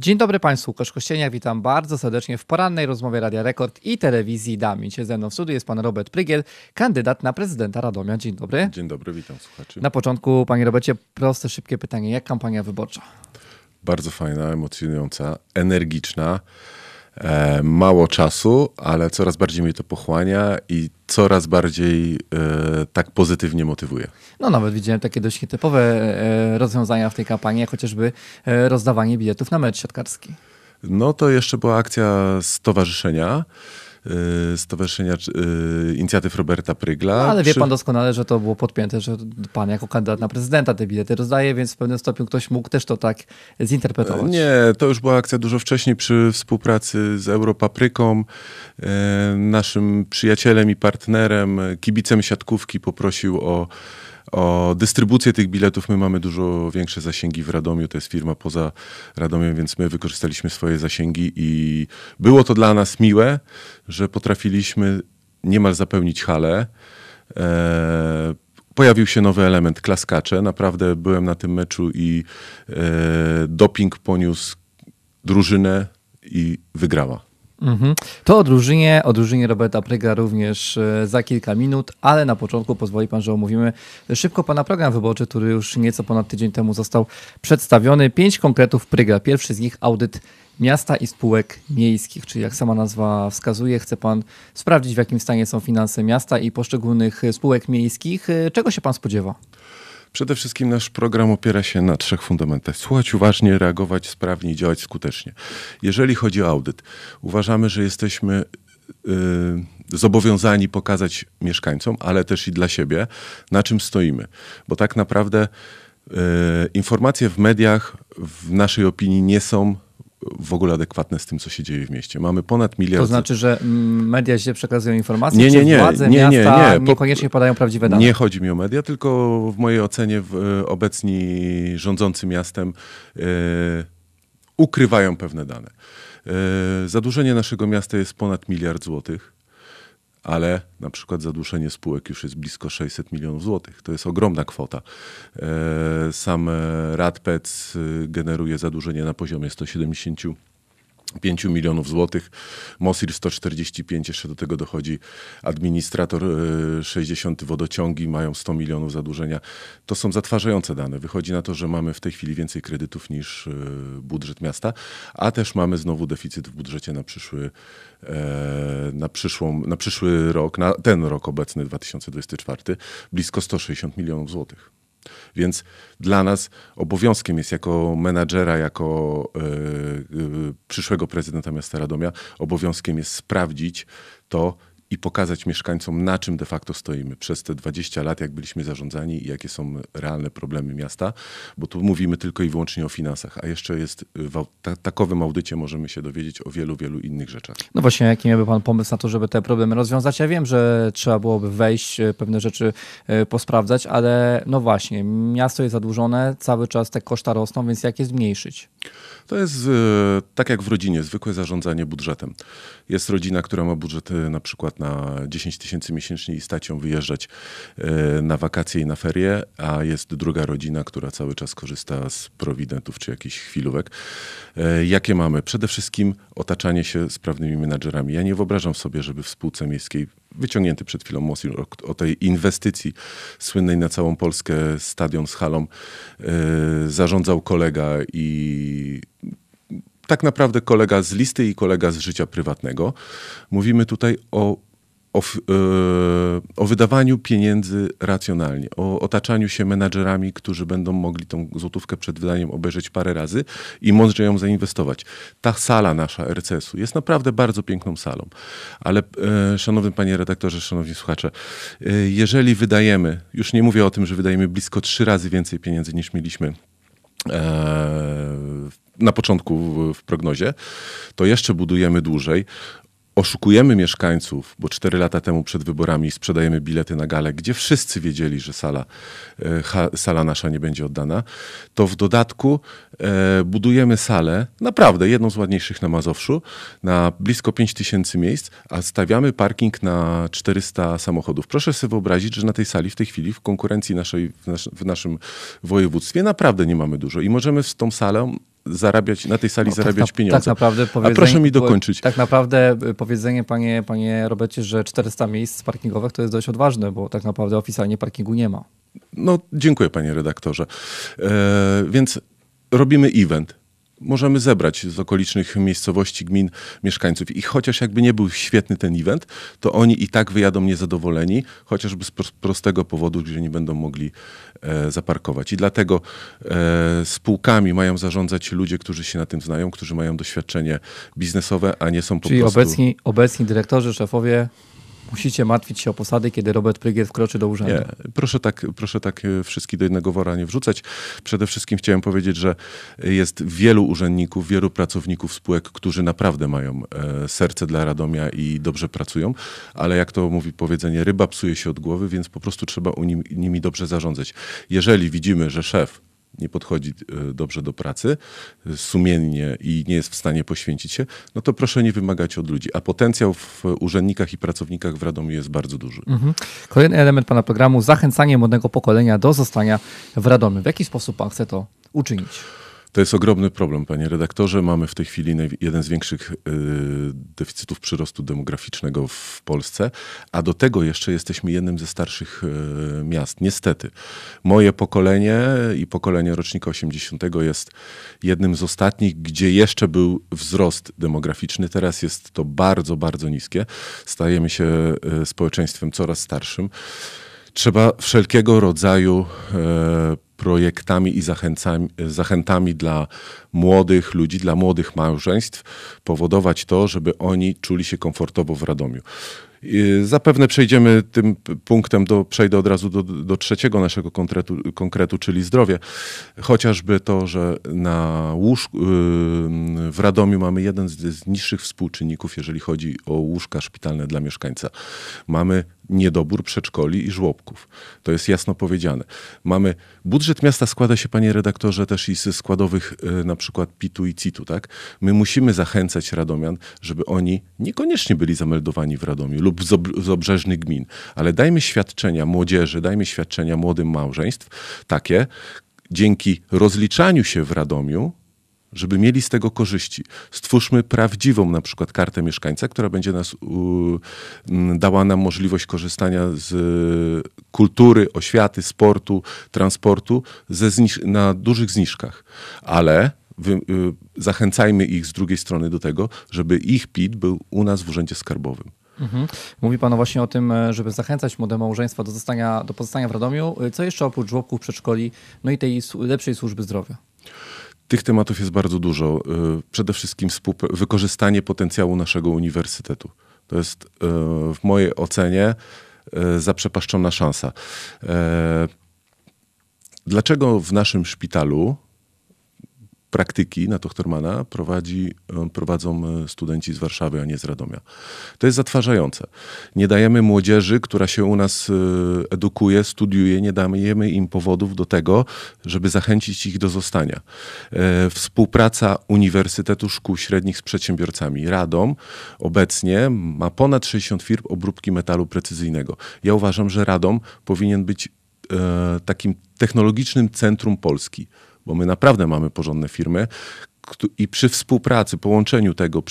Dzień dobry Państwu, Łukasz Kościenia, witam bardzo serdecznie w porannej rozmowie Radia Rekord i Telewizji Dami. Dzisiaj ze mną w studiu jest pan Robert Prygiel, kandydat na prezydenta Radomia. Dzień dobry. Dzień dobry, witam słuchaczy. Na początku, panie Robercie, proste, szybkie pytanie. Jak kampania wyborcza? Bardzo fajna, emocjonująca, energiczna. E, mało czasu, ale coraz bardziej mnie to pochłania i coraz bardziej e, tak pozytywnie motywuje. No nawet widziałem takie dość nietypowe e, e rozwiązania w tej kampanii, jak chociażby e, rozdawanie biletów na mecz siatkarski. No to jeszcze była akcja stowarzyszenia. Y, Stowarzyszenia y, Inicjatyw Roberta Prygla. No, ale wie pan doskonale, że to było podpięte, że pan jako kandydat na prezydenta te bilety rozdaje, więc w pewnym stopniu ktoś mógł też to tak zinterpretować. Nie, to już była akcja dużo wcześniej przy współpracy z Europapryką. E, naszym przyjacielem i partnerem, kibicem siatkówki poprosił o o dystrybucję tych biletów my mamy dużo większe zasięgi w Radomiu, to jest firma poza Radomiem, więc my wykorzystaliśmy swoje zasięgi i było to dla nas miłe, że potrafiliśmy niemal zapełnić halę. Eee, pojawił się nowy element, klaskacze. Naprawdę byłem na tym meczu i e, doping poniósł drużynę i wygrała. Mhm. To odróżnienie, odróżnienie Roberta Pryga również e, za kilka minut, ale na początku pozwoli pan, że omówimy szybko pana program wyborczy, który już nieco ponad tydzień temu został przedstawiony. Pięć konkretów Pryga. Pierwszy z nich audyt miasta i spółek miejskich, czyli jak sama nazwa wskazuje, chce pan sprawdzić, w jakim stanie są finanse miasta i poszczególnych spółek miejskich. E, czego się pan spodziewa? Przede wszystkim nasz program opiera się na trzech fundamentach. Słuchać uważnie, reagować sprawnie i działać skutecznie. Jeżeli chodzi o audyt, uważamy, że jesteśmy y, zobowiązani pokazać mieszkańcom, ale też i dla siebie, na czym stoimy. Bo tak naprawdę y, informacje w mediach w naszej opinii nie są w ogóle adekwatne z tym, co się dzieje w mieście. Mamy ponad miliard... To znaczy, że mm, media źle przekazują informacje, nie, nie, nie, władze nie, nie, miasta nie, nie. niekoniecznie podają prawdziwe dane? Nie chodzi mi o media, tylko w mojej ocenie w, e, obecni rządzący miastem e, ukrywają pewne dane. Yy, zadłużenie naszego miasta jest ponad miliard złotych ale na przykład zadłużenie spółek już jest blisko 600 milionów złotych. To jest ogromna kwota. E, sam e, RADPEC y, generuje zadłużenie na poziomie 170 milionów 5 milionów złotych, MOSIR 145, jeszcze do tego dochodzi administrator 60 y, wodociągi, mają 100 milionów zadłużenia. To są zatwarzające dane. Wychodzi na to, że mamy w tej chwili więcej kredytów niż y, budżet miasta, a też mamy znowu deficyt w budżecie na przyszły, e, na przyszłą, na przyszły rok, na ten rok obecny 2024, blisko 160 milionów złotych. Więc dla nas obowiązkiem jest jako menadżera, jako e, e, przyszłego prezydenta miasta Radomia, obowiązkiem jest sprawdzić to, i pokazać mieszkańcom, na czym de facto stoimy przez te 20 lat, jak byliśmy zarządzani i jakie są realne problemy miasta, bo tu mówimy tylko i wyłącznie o finansach, a jeszcze jest y, w takowym audycie możemy się dowiedzieć o wielu, wielu innych rzeczach. No właśnie, jaki miałby Pan pomysł na to, żeby te problemy rozwiązać? Ja wiem, że trzeba byłoby wejść, y, pewne rzeczy y, posprawdzać, ale no właśnie, miasto jest zadłużone, cały czas te koszta rosną, więc jak je zmniejszyć? To jest tak jak w rodzinie, zwykłe zarządzanie budżetem. Jest rodzina, która ma budżet na przykład na 10 tysięcy miesięcznie i stać ją wyjeżdżać e, na wakacje i na ferie, a jest druga rodzina, która cały czas korzysta z prowidentów czy jakichś chwilówek. E, jakie mamy? Przede wszystkim otaczanie się sprawnymi menadżerami. Ja nie wyobrażam sobie, żeby w spółce miejskiej wyciągnięty przed chwilą Mosin o, tej inwestycji słynnej na całą Polskę stadion z halą e, zarządzał kolega i tak naprawdę kolega z listy i kolega z życia prywatnego. Mówimy tutaj o o, e, o, wydawaniu pieniędzy racjonalnie, o otaczaniu się menadżerami, którzy będą mogli tą złotówkę przed wydaniem obejrzeć parę razy i mądrze ją zainwestować. Ta sala nasza RCS-u jest naprawdę bardzo piękną salą, ale e, szanowny panie redaktorze, szanowni słuchacze, e, jeżeli wydajemy, już nie mówię o tym, że wydajemy blisko trzy razy więcej pieniędzy niż mieliśmy na początku w, w prognozie, to jeszcze budujemy dłużej oszukujemy mieszkańców, bo cztery lata temu przed wyborami sprzedajemy bilety na galę, gdzie wszyscy wiedzieli, że sala, e, sala nasza nie będzie oddana, to w dodatku e, budujemy salę, naprawdę jedną z ładniejszych na Mazowszu, na blisko 5 tysięcy miejsc, a stawiamy parking na 400 samochodów. Proszę sobie wyobrazić, że na tej sali w tej chwili w konkurencji naszej, w, w naszym województwie naprawdę nie mamy dużo i możemy z tą salą zarabiać, na tej sali no, tak zarabiać pieniądze. Tak naprawdę A proszę mi dokończyć. Tak naprawdę y, powiedzenie, panie, panie Robecie, że 400 miejsc parkingowych to jest dość odważne, bo tak naprawdę oficjalnie parkingu nie ma. No, dziękuję panie redaktorze. E, więc robimy event możemy zebrać z okolicznych miejscowości, gmin, mieszkańców. I chociaż jakby nie był świetny ten event, to oni i tak wyjadą niezadowoleni, chociażby z prostego powodu, że nie będą mogli e, zaparkować. I dlatego e, spółkami mają zarządzać ludzie, którzy się na tym znają, którzy mają doświadczenie biznesowe, a nie są po Czyli prostu... Czyli obecni, obecni dyrektorzy, szefowie Musicie martwić się o posady, kiedy Robert Prygier wkroczy do urzędu. Nie, proszę tak, proszę tak e, wszystkich do jednego wora nie wrzucać. Przede wszystkim chciałem powiedzieć, że jest wielu urzędników, wielu pracowników spółek, którzy naprawdę mają e, serce dla Radomia i dobrze pracują, ale jak to mówi powiedzenie, ryba psuje się od głowy, więc po prostu trzeba nimi dobrze zarządzać. Jeżeli widzimy, że szef nie podchodzi e, dobrze do pracy, sumiennie i nie jest w stanie poświęcić się, no to proszę nie wymagać od ludzi. A potencjał w urzędnikach i pracownikach w Radomiu jest bardzo duży. Mhm. Kolejny element pana programu, zachęcanie młodego pokolenia do zostania w Radomiu. W jaki sposób pan chce to uczynić? To jest ogromny problem, panie redaktorze. Mamy w tej chwili jeden z większych y, deficytów przyrostu demograficznego w Polsce, a do tego jeszcze jesteśmy jednym ze starszych y, miast. Niestety. Moje pokolenie i pokolenie rocznika 80 jest jednym z ostatnich, gdzie jeszcze był wzrost demograficzny. Teraz jest to bardzo, bardzo niskie. Stajemy się y, społeczeństwem coraz starszym. Trzeba wszelkiego rodzaju projektami i zachęcami, zachętami dla młodych ludzi, dla młodych małżeństw, powodować to, żeby oni czuli się komfortowo w Radomiu. Zapewne przejdziemy tym punktem, do, przejdę od razu do, do trzeciego naszego konkretu, konkretu, czyli zdrowie. Chociażby to, że na łóżku, y, w Radomiu mamy jeden z, z niższych współczynników, jeżeli chodzi o łóżka szpitalne dla mieszkańca. Mamy niedobór przedszkoli i żłobków. To jest jasno powiedziane. Mamy budżet miasta składa się, panie redaktorze, też i ze składowych y, na przykład PIT-u i CIT-u, tak? My musimy zachęcać radomian, żeby oni niekoniecznie byli zameldowani w Radomiu lub z obrzeżnych gmin, ale dajmy świadczenia młodzieży, dajmy świadczenia młodym małżeństw takie, dzięki rozliczaniu się w Radomiu, żeby mieli z tego korzyści. Stwórzmy prawdziwą na przykład kartę mieszkańca, która będzie nas dała nam możliwość korzystania z e, kultury, oświaty, sportu, transportu ze na dużych zniżkach. Ale wy, y, zachęcajmy ich z drugiej strony do tego, żeby ich PIT był u nas w Urzędzie Skarbowym. Mhm. Mówi Pan właśnie o tym, e, żeby zachęcać młode małżeństwa do, zostania, do pozostania w Radomiu. E, co jeszcze oprócz żłobków, przedszkoli, no i tej lepszej służby zdrowia? Tych tematów jest bardzo dużo. E, przede wszystkim wykorzystanie potencjału naszego uniwersytetu. To jest w mojej ocenie zaprzepaszczona szansa. Dlaczego w naszym szpitalu praktyki na Tochtermana prowadzi, e, prowadzą e, studenci z Warszawy, a nie z Radomia. To jest zatwarzające. Nie dajemy młodzieży, która się u nas e, edukuje, studiuje, nie dajemy im powodów do tego, żeby zachęcić ich do zostania. Współpraca Uniwersytetu Szkół Średnich z przedsiębiorcami. Radom obecnie ma ponad 60 firm obróbki metalu precyzyjnego. Ja uważam, że Radom powinien być takim technologicznym centrum Polski bo my naprawdę mamy porządne firmy, i przy współpracy, połączeniu tego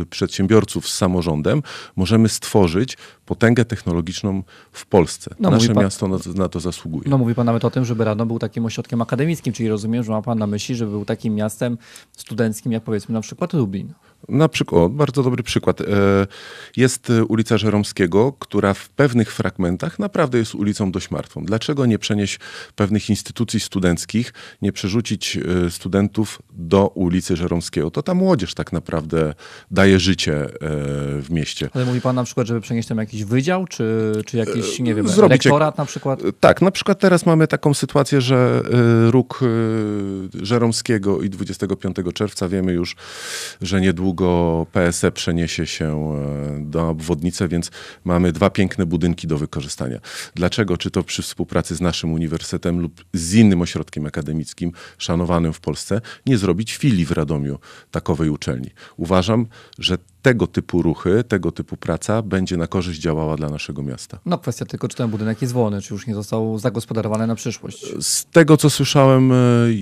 y, przedsiębiorców z samorządem możemy stworzyć potęgę technologiczną w Polsce. No, Nasze pan, miasto na, na, to zasługuje. No mówi pan nawet o tym, żeby Radom był takim ośrodkiem akademickim, czyli rozumiem, że ma pan na myśli, żeby był takim miastem studenckim, jak powiedzmy na przykład Lublin. Na przykład, bardzo dobry przykład. E, jest ulica Żeromskiego, która w pewnych fragmentach naprawdę jest ulicą dość martwą. Dlaczego nie przenieść pewnych instytucji studenckich, nie przerzucić e, studentów do ulicy Żeromskiego? To ta młodzież tak naprawdę daje życie e, w mieście. Ale mówi pan na przykład, żeby przenieść tam jakiś wydział, czy, czy jakiś, nie wiem, lektorat na przykład? Tak, na przykład teraz mamy taką sytuację, że róg Żeromskiego i 25 czerwca wiemy już, że niedługo niedługo PSE przeniesie się na e, obwodnicę, więc mamy dwa piękne budynki do wykorzystania. Dlaczego? Czy to przy współpracy z naszym uniwersytetem lub z innym ośrodkiem akademickim szanowanym w Polsce, nie zrobić filii w Radomiu takowej uczelni? Uważam, że tego typu ruchy, tego typu praca będzie na korzyść działała dla naszego miasta. No kwestia tylko, czy ten budynek jest wolny, czy już nie został zagospodarowany na przyszłość. Z tego, co słyszałem, e,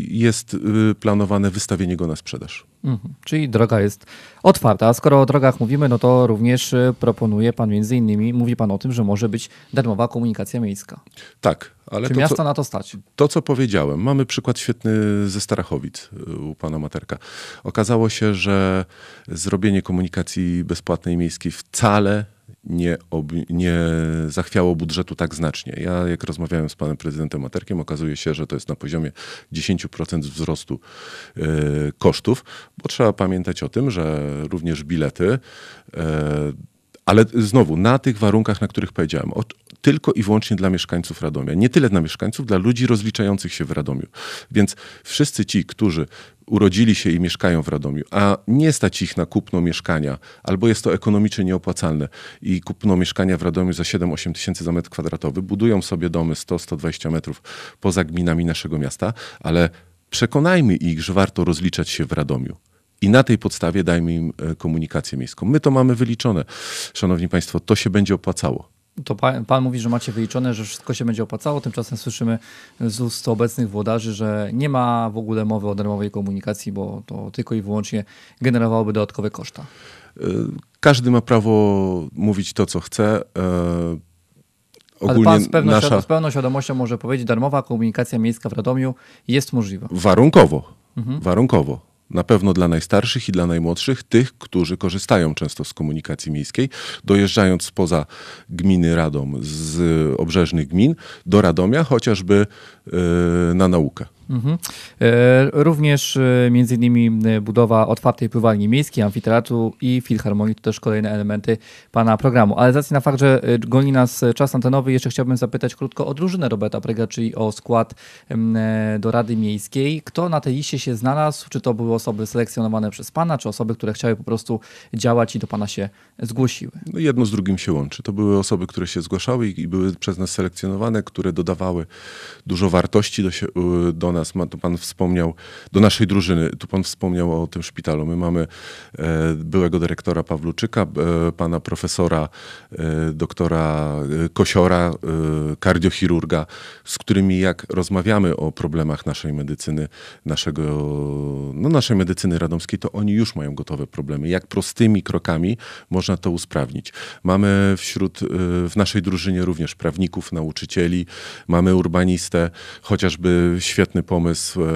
jest e, planowane wystawienie go na sprzedaż. Mhm. Czyli droga jest otwarta. A skoro o drogach mówimy, no to również e, proponuje Pan między innymi, mówi Pan o tym, że może być darmowa komunikacja miejska. Tak, ale Czy to, miasto co, na to stać? To, co powiedziałem. Mamy przykład świetny ze Starachowic y, u pana Materka. Okazało się, że zrobienie komunikacji bezpłatnej miejskiej wcale nie, nie zachwiało budżetu tak znacznie. Ja, jak rozmawiałem z panem prezydentem Materkiem, okazuje się, że to jest na poziomie 10% wzrostu y, kosztów, bo trzeba pamiętać o tym, że również bilety. Y, ale znowu, na tych warunkach, na których powiedziałem, tylko i wyłącznie dla mieszkańców Radomia. Nie tyle dla mieszkańców, dla ludzi rozliczających się w Radomiu. Więc wszyscy ci, którzy urodzili się i mieszkają w Radomiu, a nie stać ich na kupno mieszkania, albo jest to ekonomicznie nieopłacalne i kupno mieszkania w Radomiu za 7-8 tysięcy za metr kwadratowy, budują sobie domy 100-120 metrów poza gminami naszego miasta, ale przekonajmy ich, że warto rozliczać się w Radomiu. I na tej podstawie dajmy im e, komunikację miejską. My to mamy wyliczone. Szanowni Państwo, to się będzie opłacało to pan, pan, mówi, że macie wyliczone, że wszystko się będzie opłacało. Tymczasem słyszymy z ust obecnych włodarzy, że nie ma w ogóle mowy o darmowej komunikacji, bo to tylko i wyłącznie generowałoby dodatkowe koszta. E, każdy ma prawo mówić to, co chce. Ogólnie Ale pan z pewną, nasza... z świadomością może powiedzieć, darmowa komunikacja miejska w Radomiu jest możliwa. Warunkowo. Mhm. Warunkowo na pewno dla najstarszych i dla najmłodszych, tych, którzy korzystają często z komunikacji miejskiej, dojeżdżając spoza gminy Radom, z obrzeżnych gmin do Radomia, chociażby e, na naukę. Mhm. E, również e, między innymi e, budowa otwartej pływalni miejskiej, amfiteatru i filharmonii to też kolejne elementy Pana programu. Ale z racji na fakt, że goni nas czas antenowy, jeszcze chciałbym zapytać krótko o drużynę Roberta Prega, czyli o skład do Rady Miejskiej. Kto na tej liście się znalazł? Czy to były osoby selekcjonowane przez Pana, czy osoby, które chciały po prostu działać i do Pana się zgłosiły? No jedno z drugim się łączy. To były osoby, które się zgłaszały i były przez nas selekcjonowane, które dodawały dużo wartości do, się, do nas nas, ma, tu pan wspomniał, do naszej drużyny, tu pan wspomniał o tym szpitalu. My mamy e, byłego dyrektora Pawluczyka, e, pana profesora, e, doktora Kosiora, kardiochirurga, z którymi jak rozmawiamy o problemach naszej medycyny, naszego, no naszej medycyny radomskiej, to oni już mają gotowe problemy. Jak prostymi krokami można to usprawnić. Mamy wśród, w naszej drużynie również prawników, nauczycieli, mamy urbanistę, chociażby świetny świetny pomysł e,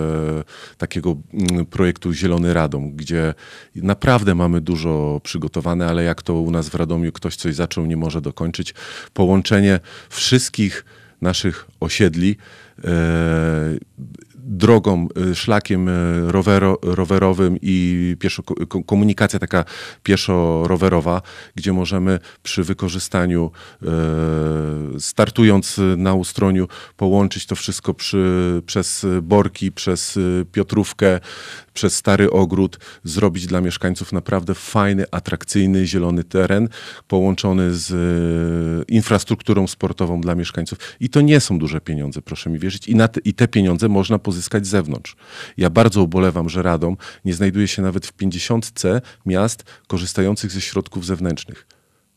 takiego mm, projektu Zielony Radom, gdzie naprawdę mamy dużo przygotowane, ale jak to u nas w Radomiu ktoś coś zaczął, nie może dokończyć. Połączenie wszystkich naszych osiedli e, drogą, e, szlakiem e, rowero, rowerowym i pieszo, komunikacja taka pieszo-rowerowa, gdzie możemy przy wykorzystaniu, e, startując na ustroniu, połączyć to wszystko przy, przez Borki, przez Piotrówkę, przez Stary Ogród zrobić dla mieszkańców naprawdę fajny, atrakcyjny, zielony teren połączony z e, infrastrukturą sportową dla mieszkańców. I to nie są duże pieniądze, proszę mi wierzyć. I, te, i te pieniądze można pozyskać z zewnątrz. Ja bardzo ubolewam, że Radom nie znajduje się nawet w pięćdziesiątce miast korzystających ze środków zewnętrznych.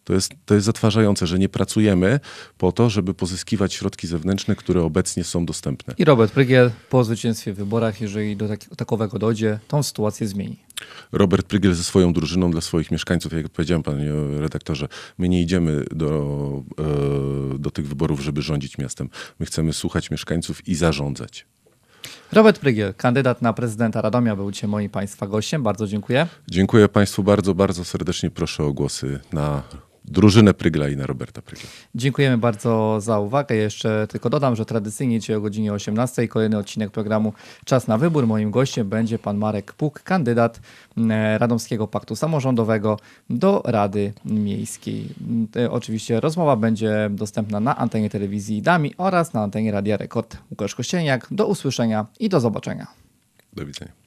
To jest, to jest zatwarzające, że nie pracujemy po to, żeby pozyskiwać środki zewnętrzne, które obecnie są dostępne. I Robert Prygiel po zwycięstwie w wyborach, jeżeli do tak, takowego dojdzie, tą sytuację zmieni. Robert Prygiel ze swoją drużyną dla swoich mieszkańców, jak powiedziałem panie redaktorze, my nie idziemy do, e, do tych wyborów, żeby rządzić miastem. My chcemy słuchać mieszkańców i zarządzać. Robert Prygiel, kandydat na prezydenta Radomia, był dzisiaj moim Państwa gościem. Bardzo dziękuję. Dziękuję Państwu bardzo, bardzo serdecznie. Proszę o głosy na drużynę Prygla i na Roberta Prygla. Dziękujemy bardzo za uwagę. Jeszcze tylko dodam, że tradycyjnie dzisiaj o godzinie 18 kolejny odcinek programu Czas na Wybór. Moim gościem będzie pan Marek Puk, kandydat mm, e, Radomskiego Paktu Samorządowego do Rady Miejskiej. Mm, e, oczywiście rozmowa będzie dostępna na antenie telewizji Dami oraz na antenie Radia Rekord. Łukasz Kościelniak, do usłyszenia i do zobaczenia. Do widzenia.